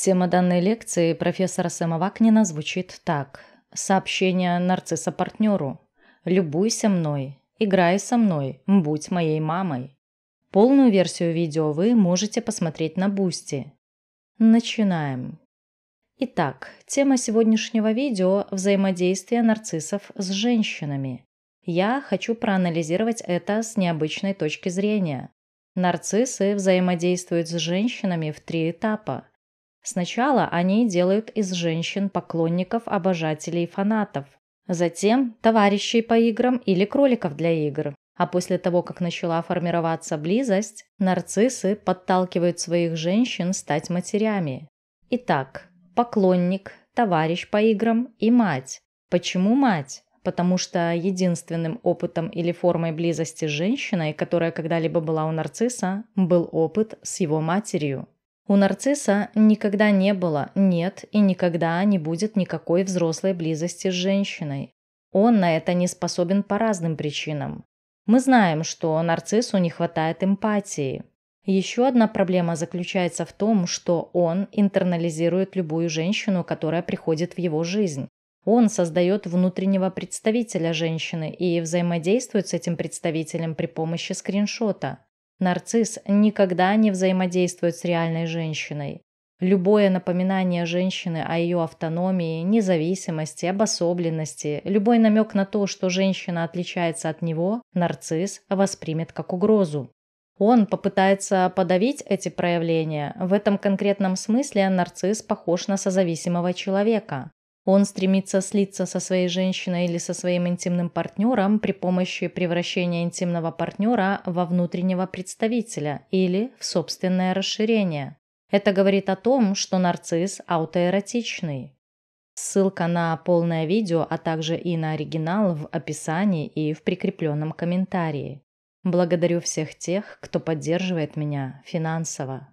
Тема данной лекции профессора Сэма Вакнина звучит так. Сообщение нарцисса партнеру. «Любуйся мной, играй со мной, будь моей мамой». Полную версию видео вы можете посмотреть на Бусти. Начинаем. Итак, тема сегодняшнего видео – взаимодействие нарциссов с женщинами. Я хочу проанализировать это с необычной точки зрения. Нарциссы взаимодействуют с женщинами в три этапа – Сначала они делают из женщин поклонников, обожателей и фанатов. Затем товарищей по играм или кроликов для игр. А после того, как начала формироваться близость, нарциссы подталкивают своих женщин стать матерями. Итак, поклонник, товарищ по играм и мать. Почему мать? Потому что единственным опытом или формой близости с женщиной, которая когда-либо была у нарцисса, был опыт с его матерью. У нарцисса никогда не было, нет и никогда не будет никакой взрослой близости с женщиной. Он на это не способен по разным причинам. Мы знаем, что нарциссу не хватает эмпатии. Еще одна проблема заключается в том, что он интернализирует любую женщину, которая приходит в его жизнь. Он создает внутреннего представителя женщины и взаимодействует с этим представителем при помощи скриншота – Нарцисс никогда не взаимодействует с реальной женщиной. Любое напоминание женщины о ее автономии, независимости, обособленности, любой намек на то, что женщина отличается от него, нарцисс воспримет как угрозу. Он попытается подавить эти проявления. В этом конкретном смысле нарцисс похож на созависимого человека. Он стремится слиться со своей женщиной или со своим интимным партнером при помощи превращения интимного партнера во внутреннего представителя или в собственное расширение. Это говорит о том, что нарцисс аутоэротичный. Ссылка на полное видео, а также и на оригинал в описании и в прикрепленном комментарии. Благодарю всех тех, кто поддерживает меня финансово.